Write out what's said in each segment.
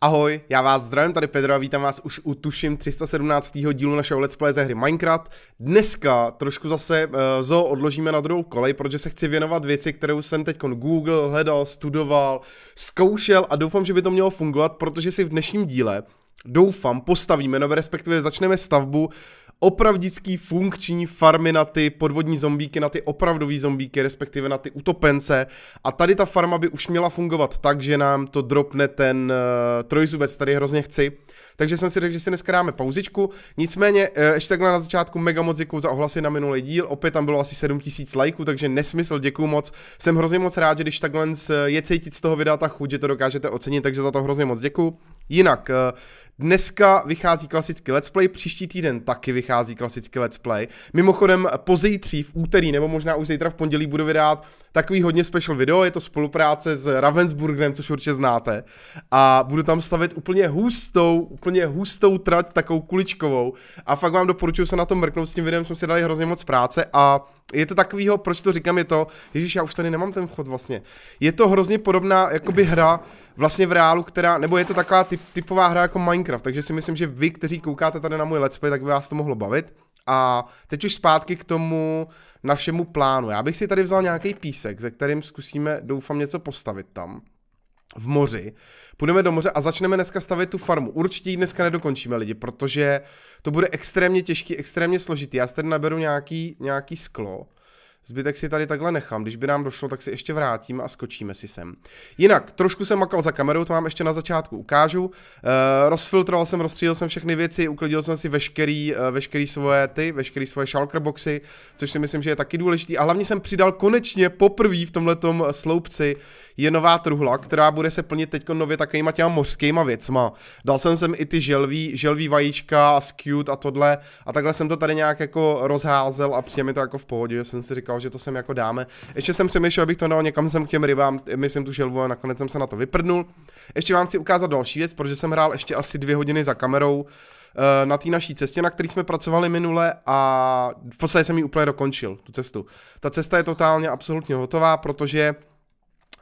Ahoj, já vás zdravím, tady Pedro a vítám vás už u tuším 317. dílu našeho Let's Play ze hry Minecraft. Dneska trošku zase uh, eh, zo odložíme na druhou kolej, protože se chci věnovat věci, kterou jsem teď Google hledal, studoval, zkoušel a doufám, že by to mělo fungovat, protože si v dnešním díle doufám postavíme, nebo respektive začneme stavbu opravdický funkční farmy na ty podvodní zombíky, na ty opravdový zombíky, respektive na ty utopence. A tady ta farma by už měla fungovat tak, že nám to dropne ten uh, trojzubec, tady hrozně chci. Takže jsem si řekl, že si dneska dáme pauzičku. Nicméně, uh, ještě takhle na začátku mega moc děkuju za ohlasy na minulý díl. Opět tam bylo asi 7000 lajků, takže nesmysl, děkuju moc. Jsem hrozně moc rád, že když takhle eh, je cítit z toho videa ta chuť, že to dokážete ocenit, takže za to hrozně moc děkuju. Jinak, Dneska vychází klasický let's play, příští týden taky vychází klasický let's play. Mimochodem pozítří v úterý nebo možná už zítra v pondělí budu vydávat takový hodně special video, je to spolupráce s Ravensburgem, což určitě znáte. A budu tam stavit úplně hustou, úplně hustou trať, takovou kuličkovou. A fakt vám doporučuji se na tom mrknout, s tím videem jsme si dali hrozně moc práce a je to takovýho, proč to říkám, je to, ježíš, já už tady nemám ten vchod vlastně. Je to hrozně podobná jakoby hra vlastně v reálu, která, nebo je to taková typ, typová hra jako Minecraft Minecraft, takže si myslím, že vy, kteří koukáte tady na můj let's play, tak by vás to mohlo bavit. A teď už zpátky k tomu našemu plánu. Já bych si tady vzal nějaký písek, ze kterým zkusíme, doufám, něco postavit tam v moři. Půjdeme do moře a začneme dneska stavět tu farmu. Určitě ji dneska nedokončíme lidi, protože to bude extrémně těžký, extrémně složitý. Já si tady naberu nějaký, nějaký sklo Zbytek si tady takhle nechám. Když by nám došlo, tak si ještě vrátím a skočíme si sem. Jinak, trošku jsem makal za kamerou, to vám ještě na začátku ukážu. E, rozfiltroval jsem, rozstřídil jsem všechny věci, uklidil jsem si veškerý, e, veškerý svoje ty, veškerý svoje boxy, což si myslím, že je taky důležitý. A hlavně jsem přidal konečně poprvé v tomhle sloupci je nová truhla, která bude se plnit teď nově takovýma těma mořskýma věcma. Dal jsem sem i ty želví, želví vajíčka, skewed a tohle a takhle jsem to tady nějak jako rozházel a přijde mi to jako v pohodě, že jsem si říkal, že to sem jako dáme. Ještě jsem přemýšlel, abych to dal někam sem k těm rybám, myslím tu želvu a nakonec jsem se na to vyprdnul. Ještě vám chci ukázat další věc, protože jsem hrál ještě asi dvě hodiny za kamerou eh, na té naší cestě, na které jsme pracovali minule a v podstatě jsem ji úplně dokončil, tu cestu. Ta cesta je totálně absolutně hotová, protože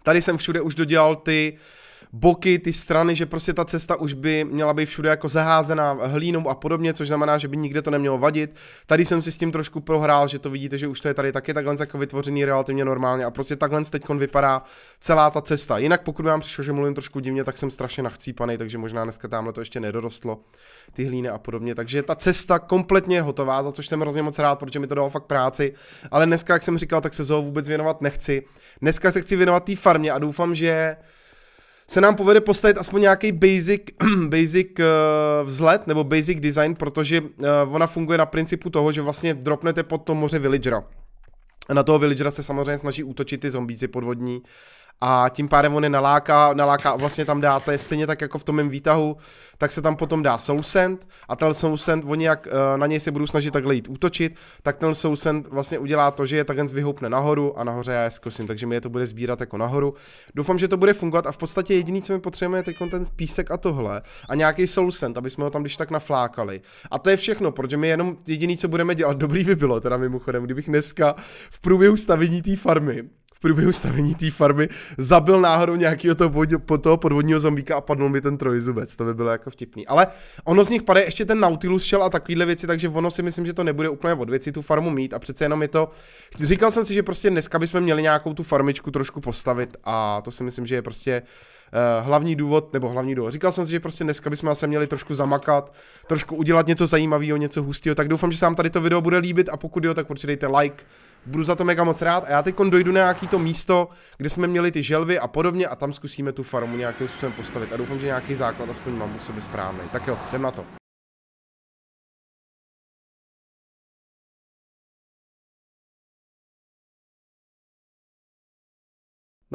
Tady jsem všude už dodělal ty boky, ty strany, že prostě ta cesta už by měla být všude jako zaházená hlínou a podobně, což znamená, že by nikde to nemělo vadit. Tady jsem si s tím trošku prohrál, že to vidíte, že už to je tady taky takhle jako vytvořený relativně normálně a prostě takhle teď vypadá celá ta cesta. Jinak pokud vám přišlo, že mluvím trošku divně, tak jsem strašně nachcípaný, takže možná dneska tamhle to ještě nedorostlo, ty hlíny a podobně. Takže ta cesta kompletně je hotová, za což jsem hrozně moc rád, protože mi to dalo fakt práci. Ale dneska, jak jsem říkal, tak se zoo vůbec věnovat nechci. Dneska se chci věnovat té farmě a doufám, že se nám povede postavit aspoň nějaký basic, basic uh, vzhled nebo basic design, protože uh, ona funguje na principu toho, že vlastně dropnete pod to moře villagera. A na toho villagera se samozřejmě snaží útočit ty zombíci podvodní a tím pádem on je naláká, naláká a vlastně tam dá, to je stejně tak jako v tom mém výtahu, tak se tam potom dá sousend a ten sousend, oni jak eh, na něj se budou snažit takhle jít útočit, tak ten sousend vlastně udělá to, že je takhle vyhoupne nahoru a nahoře já je zkusím, takže mi je to bude sbírat jako nahoru. Doufám, že to bude fungovat a v podstatě jediný, co mi potřebujeme, je ten písek a tohle a nějaký sousend, aby jsme ho tam když tak naflákali. A to je všechno, protože my jenom jediný, co budeme dělat, dobrý by bylo, teda mimochodem, kdybych dneska v průběhu stavění té farmy v průběhu stavení té farmy zabil náhodou nějakého toho, toho podvodního zombíka a padl mi ten trojzubec. To by bylo jako vtipný. Ale ono z nich padá ještě ten Nautilus šel a takovéhle věci, takže ono si myslím, že to nebude úplně od věci tu farmu mít a přece jenom je to. Říkal jsem si, že prostě dneska bychom měli nějakou tu farmičku trošku postavit a to si myslím, že je prostě Eh, hlavní důvod, nebo hlavní důvod. Říkal jsem si, že prostě dneska bychom se měli trošku zamakat, trošku udělat něco zajímavého, něco hustého, tak doufám, že se vám tady to video bude líbit a pokud jo, tak určitě dejte like. Budu za to mega moc rád a já teď dojdu na nějaký to místo, kde jsme měli ty želvy a podobně a tam zkusíme tu farmu nějakým způsobem postavit a doufám, že nějaký základ aspoň mám u sebe správný. Tak jo, jdem na to.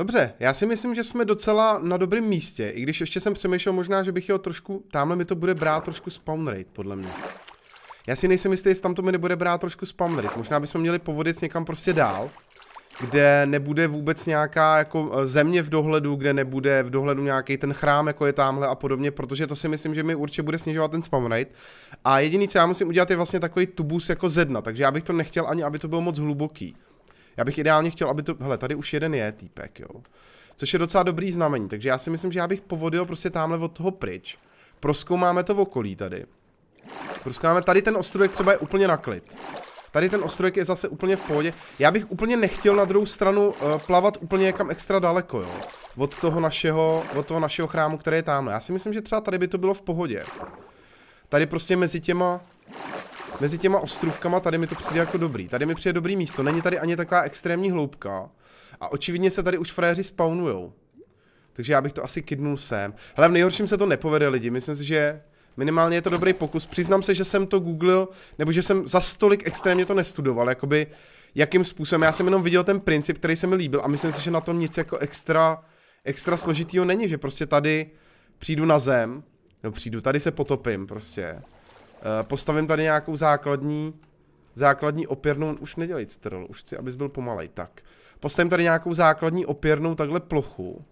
Dobře, já si myslím, že jsme docela na dobrém místě, i když ještě jsem přemýšlel možná, že bych jel trošku, tamhle mi to bude brát trošku spawn rate, podle mě. Já si nejsem jistý, jestli tam to mi nebude brát trošku spawn rate, možná bychom měli povodit někam prostě dál, kde nebude vůbec nějaká jako e, země v dohledu, kde nebude v dohledu nějaký ten chrám, jako je tamhle a podobně, protože to si myslím, že mi určitě bude snižovat ten spawn rate. A jediný, co já musím udělat, je vlastně takový tubus jako zedna, takže já bych to nechtěl ani, aby to bylo moc hluboký. Já bych ideálně chtěl, aby to... Hele, tady už jeden je týpek, jo. Což je docela dobrý znamení, takže já si myslím, že já bych povodil prostě tamhle od toho pryč. Proskoumáme to v okolí tady. Proskoumáme, tady ten ostrovek třeba je úplně na klid. Tady ten ostrojek je zase úplně v pohodě. Já bych úplně nechtěl na druhou stranu uh, plavat úplně někam extra daleko, jo. Od toho našeho, od toho našeho chrámu, který je tamhle. Já si myslím, že třeba tady by to bylo v pohodě. Tady prostě mezi těma, mezi těma ostrůvkama, tady mi to přijde jako dobrý. Tady mi přijde dobrý místo, není tady ani taková extrémní hloubka. A očividně se tady už fréři spawnujou. Takže já bych to asi kidnul sem. Hele, v nejhorším se to nepovede lidi, myslím si, že minimálně je to dobrý pokus. Přiznám se, že jsem to googlil, nebo že jsem za stolik extrémně to nestudoval, jakoby jakým způsobem. Já jsem jenom viděl ten princip, který se mi líbil a myslím si, že na tom nic jako extra, extra složitýho není, že prostě tady přijdu na zem, no přijdu, tady se potopím prostě. Eh, postavím tady nějakou základní, základní opěrnou, už nedělej strl, už chci, abys byl pomalej, tak. Postavím tady nějakou základní opěrnou takhle plochu.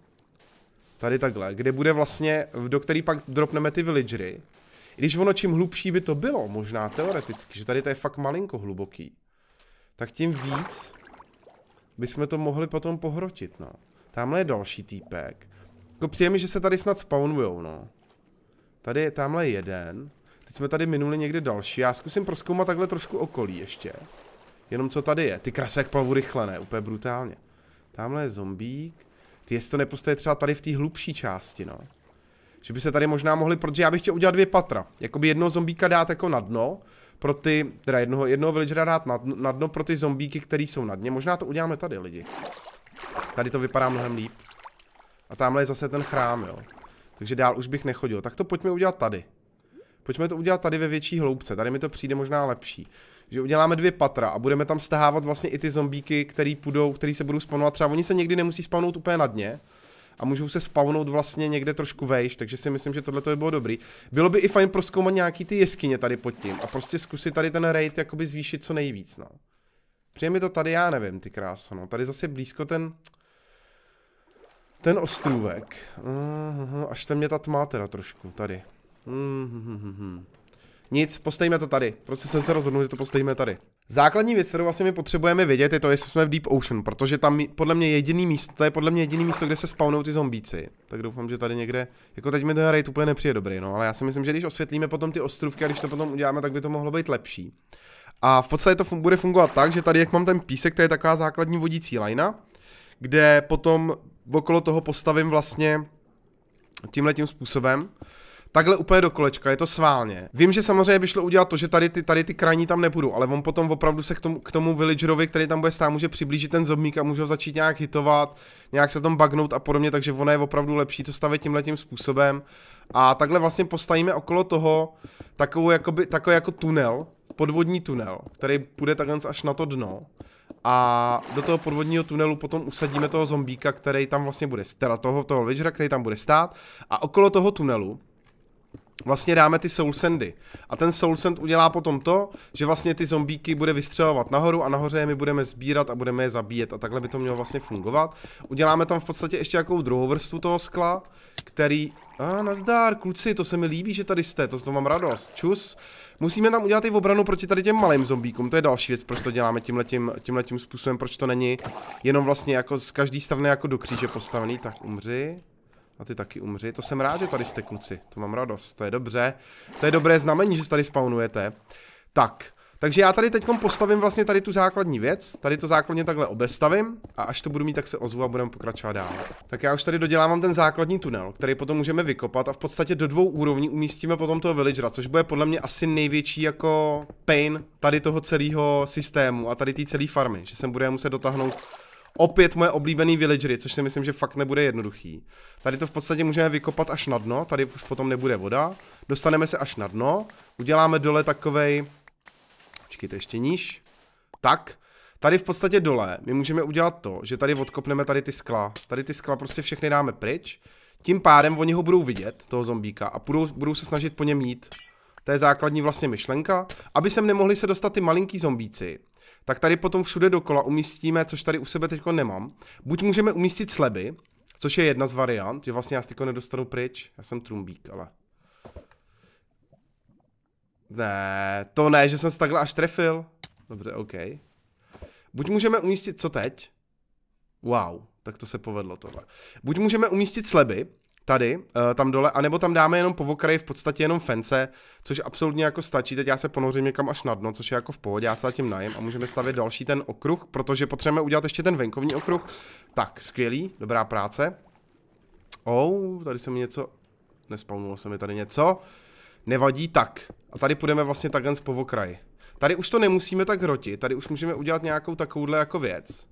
Tady takhle, kde bude vlastně, do který pak dropneme ty villagery. I když ono čím hlubší by to bylo, možná teoreticky, že tady to je fakt malinko hluboký. Tak tím víc bychom to mohli potom pohrotit, no. Tamhle je další týpek. Jako přijde mi, že se tady snad spawnujou, no. Tady, tamhle jeden. Teď jsme tady minuli někde další. Já zkusím proskoumat takhle trošku okolí ještě. Jenom co tady je. Ty krasek plavu rychle, ne? Úplně brutálně. Tamhle je zombík. Ty jestli to nepostaje třeba tady v té hlubší části, no. Že by se tady možná mohli, protože já bych chtěl udělat dvě patra. Jakoby jednoho zombíka dát jako na dno, pro ty, teda jednoho, jednoho villagera dát na, na dno pro ty zombíky, které jsou na dně. Možná to uděláme tady, lidi. Tady to vypadá mnohem líp. A tamhle je zase ten chrám, jo. Takže dál už bych nechodil. Tak to pojďme udělat tady. Pojďme to udělat tady ve větší hloubce, tady mi to přijde možná lepší. Že uděláme dvě patra a budeme tam stahávat vlastně i ty zombíky, který půjdou, který se budou spawnovat. Třeba oni se někdy nemusí spawnout úplně na dně, a můžou se spawnout vlastně někde trošku vejš, takže si myslím, že tohle to by bylo dobrý. Bylo by i fajn proskoumat nějaký ty jeskyně tady pod tím a prostě zkusit tady ten raid jakoby zvýšit co nejvíc, no. Přijde mi to tady, já nevím, ty krása, no. Tady zase blízko ten... Ten ostrůvek. Uh, uh, až tam mě ta tma teda trošku, tady. Mm-hmm. Nic, postavíme to tady. Prostě jsem se rozhodnul, že to postavíme tady. Základní věc, kterou vlastně my potřebujeme vědět, je to, jestli jsme v Deep Ocean, protože tam podle mě jediný místo, to je podle mě jediný místo, kde se spawnou ty zombíci. Tak doufám, že tady někde, jako teď mi ten raid úplně nepřijde dobrý, no, ale já si myslím, že když osvětlíme potom ty ostrovky a když to potom uděláme, tak by to mohlo být lepší. A v podstatě to fun- bude fungovat tak, že tady, jak mám ten písek, to je taková základní vodící lajna, kde potom okolo toho postavím vlastně tímhle tím způsobem takhle úplně do kolečka, je to sválně. Vím, že samozřejmě by šlo udělat to, že tady ty, tady ty krajní tam nebudou, ale on potom opravdu se k tomu, k tomu villagerovi, který tam bude stát, může přiblížit ten zombík a může ho začít nějak hitovat, nějak se tam bagnout a podobně, takže ono je opravdu lepší to stavět tímhle tím způsobem. A takhle vlastně postavíme okolo toho takovou, jakoby, takový jako tunel, podvodní tunel, který půjde takhle až na to dno. A do toho podvodního tunelu potom usadíme toho zombíka, který tam vlastně bude, teda toho, toho villagera, který tam bude stát. A okolo toho tunelu vlastně dáme ty soul sendy A ten soul send udělá potom to, že vlastně ty zombíky bude vystřelovat nahoru a nahoře je my budeme sbírat a budeme je zabíjet a takhle by to mělo vlastně fungovat. Uděláme tam v podstatě ještě jakou druhou vrstvu toho skla, který... A ah, nazdár, kluci, to se mi líbí, že tady jste, to, to mám radost, čus. Musíme tam udělat i obranu proti tady těm malým zombíkům, to je další věc, proč to děláme tím letím způsobem, proč to není jenom vlastně jako z každý strany jako do kříže postavený, tak umři. A ty taky umři. To jsem rád, že tady jste kluci. To mám radost. To je dobře. To je dobré znamení, že tady spawnujete. Tak. Takže já tady teď postavím vlastně tady tu základní věc, tady to základně takhle obestavím a až to budu mít, tak se ozvu a budeme pokračovat dál. Tak já už tady dodělávám ten základní tunel, který potom můžeme vykopat a v podstatě do dvou úrovní umístíme potom toho villagera, což bude podle mě asi největší jako pain tady toho celého systému a tady té celé farmy, že sem budeme muset dotáhnout Opět moje oblíbený villagery, což si myslím, že fakt nebude jednoduchý. Tady to v podstatě můžeme vykopat až na dno, tady už potom nebude voda. Dostaneme se až na dno, uděláme dole takovej... Počkejte, ještě níž. Tak, Tady v podstatě dole my můžeme udělat to, že tady odkopneme tady ty skla. Tady ty skla prostě všechny dáme pryč. Tím pádem oni ho budou vidět, toho zombíka, a budou, budou se snažit po něm jít. To je základní vlastně myšlenka. Aby sem nemohli se dostat ty malinký zombíci, tak tady potom všude dokola umístíme, což tady u sebe teď nemám. Buď můžeme umístit sleby, což je jedna z variant, že vlastně já si nedostanu pryč, já jsem trumbík, ale... Ne, to ne, že jsem se takhle až trefil. Dobře, OK. Buď můžeme umístit, co teď? Wow, tak to se povedlo tohle. Buď můžeme umístit sleby, tady, eh, tam dole, anebo tam dáme jenom po okraji v podstatě jenom fence, což absolutně jako stačí, teď já se ponořím někam až na dno, což je jako v pohodě, já se tím najím a můžeme stavit další ten okruh, protože potřebujeme udělat ještě ten venkovní okruh. Tak, skvělý, dobrá práce. Oh, tady se mi něco, nespawnulo se mi tady něco, nevadí, tak. A tady půjdeme vlastně takhle z po Tady už to nemusíme tak hrotit, tady už můžeme udělat nějakou takovouhle jako věc.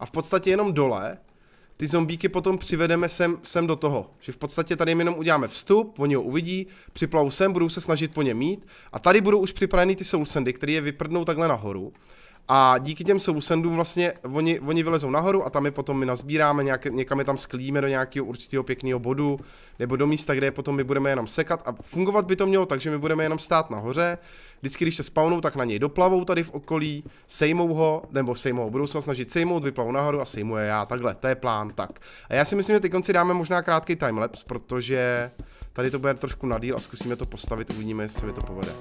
A v podstatě jenom dole ty zombíky potom přivedeme sem, sem do toho. Že v podstatě tady jim jenom uděláme vstup, oni ho uvidí, připlavou sem, budou se snažit po něm mít a tady budou už připraveny ty soulsendy, které je vyprdnou takhle nahoru a díky těm sousendům vlastně oni, oni vylezou nahoru a tam je potom my nazbíráme, nějak, někam je tam sklíme do nějakého určitého pěkného bodu nebo do místa, kde je potom my budeme jenom sekat a fungovat by to mělo tak, že my budeme jenom stát nahoře, vždycky když se spawnou, tak na něj doplavou tady v okolí, sejmou ho, nebo sejmou ho, budou se snažit sejmout, vyplavou nahoru a sejmuje je já, takhle, to je plán, tak. A já si myslím, že ty konci dáme možná krátký timelapse, protože tady to bude trošku nadíl a zkusíme to postavit, uvidíme, jestli mi to povede.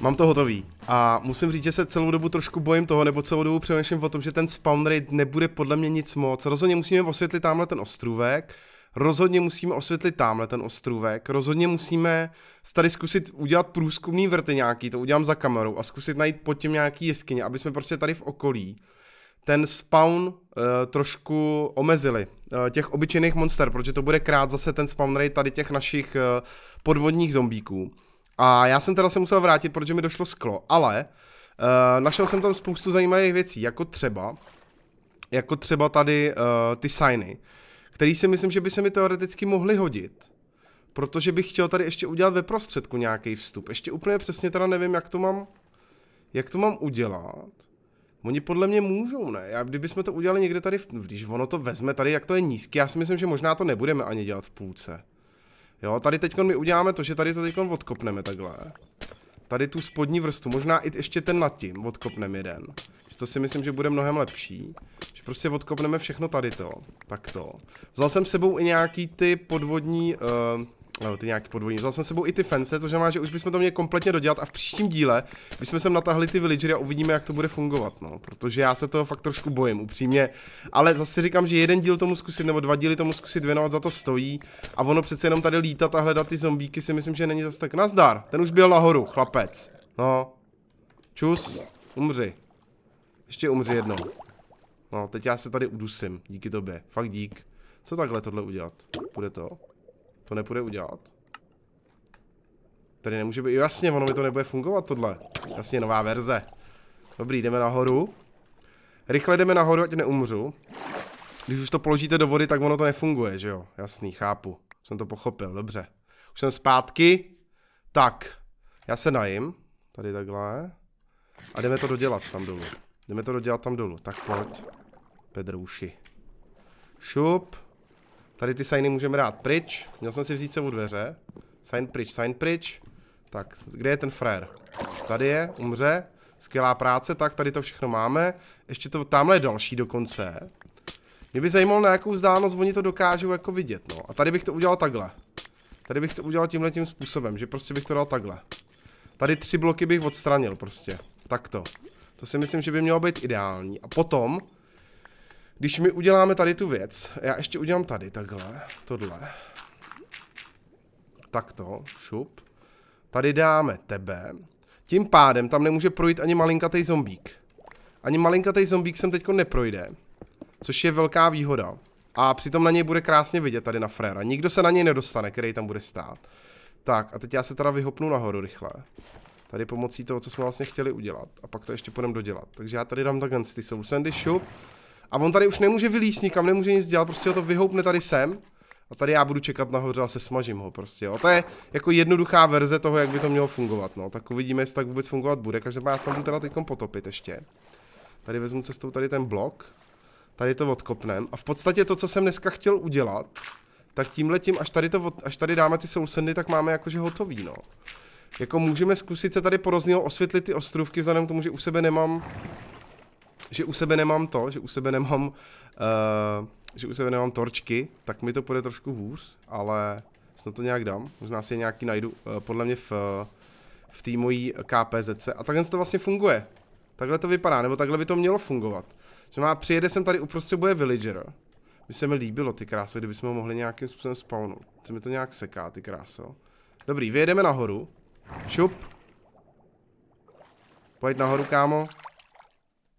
Mám to hotový. A musím říct, že se celou dobu trošku bojím toho, nebo celou dobu přemýšlím o tom, že ten spawn rate nebude podle mě nic moc. Rozhodně musíme osvětlit tamhle ten ostrůvek, rozhodně musíme osvětlit tamhle ten ostrůvek, rozhodně musíme tady zkusit udělat průzkumný vrty nějaký, to udělám za kamerou a zkusit najít pod tím nějaký jeskyně, aby jsme prostě tady v okolí ten spawn uh, trošku omezili, uh, těch obyčejných monster, protože to bude krát zase ten spawn rate tady těch našich uh, podvodních zombíků. A já jsem teda se musel vrátit, protože mi došlo sklo, ale uh, našel jsem tam spoustu zajímavých věcí, jako třeba, jako třeba tady uh, ty signy, který si myslím, že by se mi teoreticky mohly hodit, protože bych chtěl tady ještě udělat ve prostředku nějaký vstup. Ještě úplně přesně teda nevím, jak to mám, jak to mám udělat. Oni podle mě můžou, ne? Já, kdybychom to udělali někde tady, v, když ono to vezme tady, jak to je nízký, já si myslím, že možná to nebudeme ani dělat v půlce. Jo, tady teď my uděláme to, že tady to teď odkopneme takhle. Tady tu spodní vrstu, možná i ještě ten nad tím odkopneme jeden. Že to si myslím, že bude mnohem lepší. Že prostě odkopneme všechno tady to. Takto. Vzal jsem sebou i nějaký ty podvodní... Uh, No, ty nějaký podvodní. Vzal jsem sebou i ty fence, což znamená, že už bychom to měli kompletně dodělat a v příštím díle bychom sem natahli ty villagery a uvidíme, jak to bude fungovat, no, protože já se toho fakt trošku bojím, upřímně. Ale zase říkám, že jeden díl tomu zkusit nebo dva díly tomu zkusit věnovat za to stojí a ono přece jenom tady lítat a hledat ty zombíky si myslím, že není zase tak nazdar. Ten už byl nahoru, chlapec. No. Čus, umři. Ještě umři jednou. No, teď já se tady udusím, díky tobě. Fakt dík. Co takhle tohle udělat? Bude to? To nepůjde udělat. Tady nemůže být, jasně, ono mi to nebude fungovat tohle. Jasně, nová verze. Dobrý, jdeme nahoru. Rychle jdeme nahoru, ať neumřu. Když už to položíte do vody, tak ono to nefunguje, že jo? Jasný, chápu. Jsem to pochopil, dobře. Už jsem zpátky. Tak, já se najím. Tady takhle. A jdeme to dodělat tam dolů. Jdeme to dodělat tam dolů. Tak pojď. Pedrouši. Šup. Tady ty signy můžeme dát pryč. Měl jsem si vzít sebou dveře. Sign pryč, sign pryč. Tak, kde je ten frér? Tady je, umře. Skvělá práce, tak tady to všechno máme. Ještě to tamhle je další dokonce. Mě by zajímalo, na jakou vzdálenost oni to dokážou jako vidět, no. A tady bych to udělal takhle. Tady bych to udělal tímhle tím způsobem, že prostě bych to dal takhle. Tady tři bloky bych odstranil prostě. Takto. To si myslím, že by mělo být ideální. A potom když my uděláme tady tu věc, já ještě udělám tady takhle, tohle. Takto, šup. Tady dáme tebe. Tím pádem tam nemůže projít ani malinkatej zombík. Ani malinkatej zombík sem teďko neprojde. Což je velká výhoda. A přitom na něj bude krásně vidět tady na Frera. Nikdo se na něj nedostane, který tam bude stát. Tak a teď já se teda vyhopnu nahoru rychle. Tady pomocí toho, co jsme vlastně chtěli udělat. A pak to ještě půjdeme dodělat. Takže já tady dám takhle ty sousendy, šup. A on tady už nemůže vylíst nikam, nemůže nic dělat, prostě ho to vyhoupne tady sem. A tady já budu čekat nahoře a se smažím ho prostě, jo. To je jako jednoduchá verze toho, jak by to mělo fungovat, no. Tak uvidíme, jestli tak vůbec fungovat bude. Každopádně já se tam budu teda teďkom potopit ještě. Tady vezmu cestou tady ten blok. Tady to odkopnem. A v podstatě to, co jsem dneska chtěl udělat, tak tím letím, až tady, to, až tady dáme ty soulsendy, tak máme jakože hotový, no. Jako můžeme zkusit se tady po osvětlit ty ostrůvky, vzhledem k tomu, že u sebe nemám že u sebe nemám to, že u sebe nemám, uh, že u sebe nemám torčky, tak mi to půjde trošku hůř, ale snad to nějak dám, možná si je nějaký najdu, uh, podle mě v, eh, v té mojí KPZC a takhle to vlastně funguje. Takhle to vypadá, nebo takhle by to mělo fungovat. Že má, přijede sem tady uprostřed bude villager. By se mi líbilo ty krásy, kdybychom ho mohli nějakým způsobem spawnout. Se mi to nějak seká, ty kráso. Dobrý, vyjedeme nahoru. Šup. Pojď nahoru, kámo.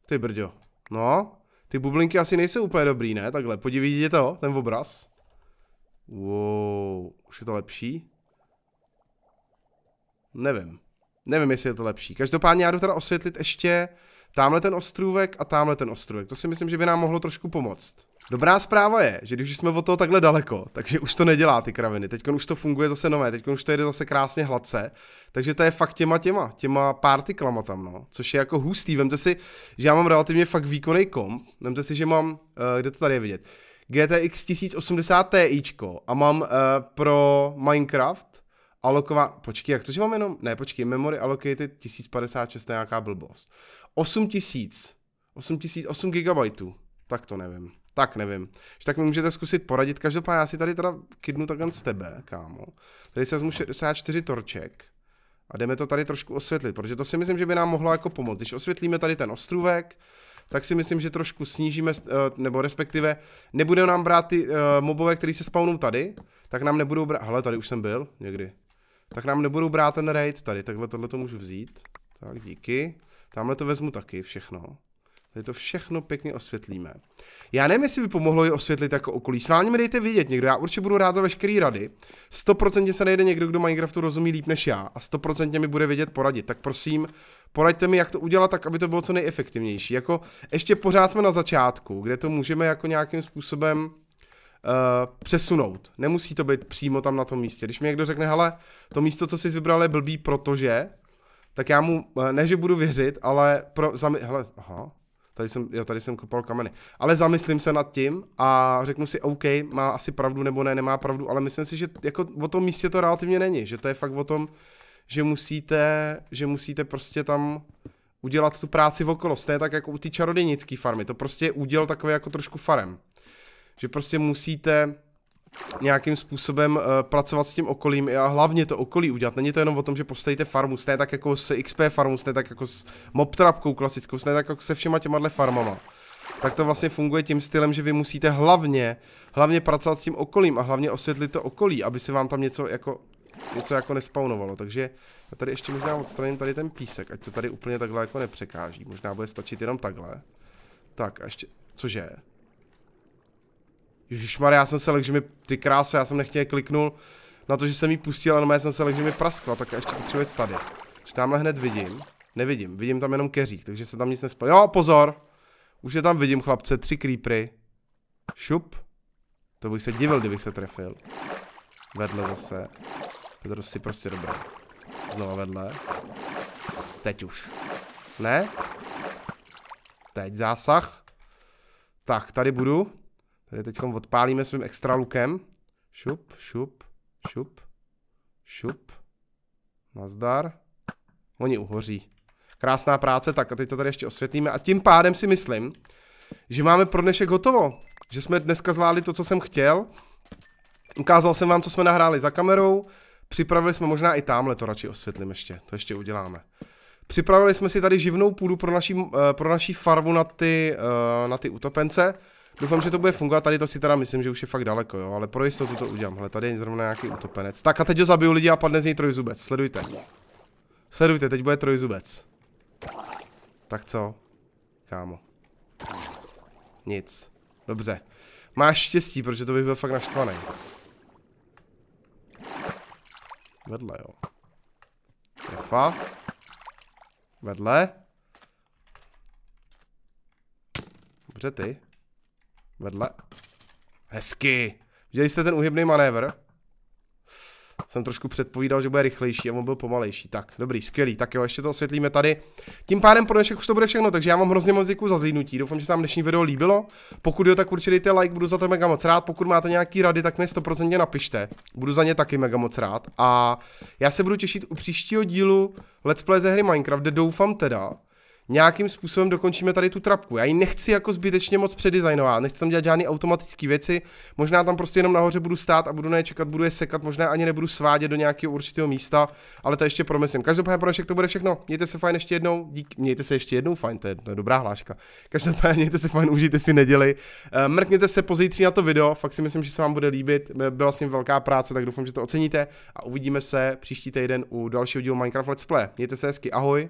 Ty brďo. No, ty bublinky asi nejsou úplně dobrý, ne? Takhle, podívejte to, ten obraz. Wow, už je to lepší? Nevím. Nevím, jestli je to lepší. Každopádně já jdu teda osvětlit ještě tamhle ten ostrůvek a tamhle ten ostrůvek. To si myslím, že by nám mohlo trošku pomoct. Dobrá zpráva je, že když jsme od toho takhle daleko, takže už to nedělá ty kraviny. Teď už to funguje zase nové, teď už to jede zase krásně hladce. Takže to je fakt těma těma, těma partiklama tam, no. Což je jako hustý. Vemte si, že já mám relativně fakt výkonný komp. Vemte si, že mám, uh, kde to tady je vidět, GTX 1080 Ti a mám uh, pro Minecraft alokovat, počkej, jak to, že mám jenom, ne, počkej, memory allocated 1056, to je nějaká blbost. 8 tisíc. 8 tisíc, 8 gigabajtů. Tak to nevím. Tak nevím. Že tak mi můžete zkusit poradit. Každopádně já si tady teda kidnu takhle z tebe, kámo. Tady se vezmu 64 torček. A jdeme to tady trošku osvětlit, protože to si myslím, že by nám mohlo jako pomoct. Když osvětlíme tady ten ostrůvek, tak si myslím, že trošku snížíme, eh, nebo respektive nebude nám brát ty uh, mobové, které se spawnou tady, tak nám nebudou brát, hele, tady už jsem byl někdy, tak nám nebudou brát ten raid tady, takhle tohle to můžu vzít, tak díky. Tamhle to vezmu taky všechno. Tady to všechno pěkně osvětlíme. Já nevím, jestli by pomohlo je osvětlit jako okolí. vámi mi dejte vidět někdo, já určitě budu rád za veškerý rady. 100% se najde někdo, kdo Minecraftu rozumí líp než já a 100% mi bude vědět poradit. Tak prosím, poraďte mi, jak to udělat tak, aby to bylo co nejefektivnější. Jako ještě pořád jsme na začátku, kde to můžeme jako nějakým způsobem Uh, přesunout. Nemusí to být přímo tam na tom místě. Když mi někdo řekne, hele, to místo, co jsi vybral, je blbý, protože tak já mu, eh, ne že budu věřit, ale pro, zami, hele, aha, tady jsem, jo, tady jsem kopal kameny. Ale zamyslím se nad tím a řeknu si, OK, má asi pravdu nebo ne, nemá pravdu, ale myslím si, že jako o tom místě to relativně není, že to je fakt o tom, že musíte, že musíte prostě tam udělat tu práci v okolo. Stejně tak jako u ty čarodějnické farmy, to prostě je úděl takový jako trošku farem. Že prostě musíte nějakým způsobem uh, pracovat s tím okolím a hlavně to okolí udělat. Není to jenom o tom, že postavíte farmu, jste tak jako s XP farmu. jste tak jako s mobtrapkou klasickou, jste tak jako se všema těma farmama. Tak to vlastně funguje tím stylem, že vy musíte hlavně, hlavně pracovat s tím okolím a hlavně osvětlit to okolí, aby se vám tam něco jako, něco jako nespawnovalo. Takže já tady ještě možná odstraním tady ten písek, ať to tady úplně takhle jako nepřekáží. Možná bude stačit jenom takhle. Tak a ještě, cože? Ježišmar, já jsem se lehl, že mi ty krása, já jsem nechtěl kliknul na to, že jsem jí pustil, ale já jsem se lehl, že mi praskla, tak ještě potřebuji tady. Že tamhle hned vidím. Nevidím, vidím tam jenom keřík, takže se tam nic nespo... Jo, pozor! Už je tam vidím, chlapce, tři creepery. Šup. To bych se divil, kdybych se trefil. Vedle zase. Petr si prostě dobré. Znova vedle. Teď už. Ne? Teď zásah. Tak, tady budu. Tady teď odpálíme svým extra lukem. Šup, šup, šup, šup. Nazdar. Oni uhoří. Krásná práce, tak a teď to tady ještě osvětlíme. A tím pádem si myslím, že máme pro dnešek hotovo. Že jsme dneska zvládli to, co jsem chtěl. Ukázal jsem vám, co jsme nahráli za kamerou. Připravili jsme možná i tamhle, to radši osvětlím ještě. To ještě uděláme. Připravili jsme si tady živnou půdu pro naší, eh, pro naší farmu na ty, eh, na ty utopence. Doufám, že to bude fungovat, tady to si teda myslím, že už je fakt daleko, jo, ale pro jistotu to udělám. Hele, tady je zrovna nějaký utopenec. Tak a teď ho zabiju lidi a padne z něj trojzubec, sledujte. Sledujte, teď bude trojzubec. Tak co? Kámo. Nic. Dobře. Máš štěstí, protože to bych byl fakt naštvaný. Vedle, jo. Trefa. Vedle. Dobře ty. Vedle. Hezky. Viděli jste ten uhybný manévr? Jsem trošku předpovídal, že bude rychlejší a on byl pomalejší. Tak, dobrý, skvělý. Tak jo, ještě to osvětlíme tady. Tím pádem pro dnešek už to bude všechno, takže já vám hrozně moc děkuji za zhlídnutí. Doufám, že se vám dnešní video líbilo. Pokud jo, tak určitě dejte like, budu za to mega moc rád. Pokud máte nějaký rady, tak mi 100% napište. Budu za ně taky mega moc rád. A já se budu těšit u příštího dílu Let's Play ze hry Minecraft, kde doufám teda, nějakým způsobem dokončíme tady tu trapku. Já ji nechci jako zbytečně moc předizajnovat, nechci tam dělat žádné automatické věci, možná tam prostě jenom nahoře budu stát a budu na čekat, budu je sekat, možná ani nebudu svádět do nějakého určitého místa, ale to ještě promyslím. Každopádně pro to bude všechno. Mějte se fajn ještě jednou, dík, mějte se ještě jednou fajn, to je, to je dobrá hláška. Každopádně mějte se fajn, užijte si neděli. Eh, mrkněte se pozítří na to video, fakt si myslím, že se vám bude líbit. Byla s ním velká práce, tak doufám, že to oceníte a uvidíme se příští týden u dalšího dílu Minecraft Let's Play. Mějte se hezky, ahoj.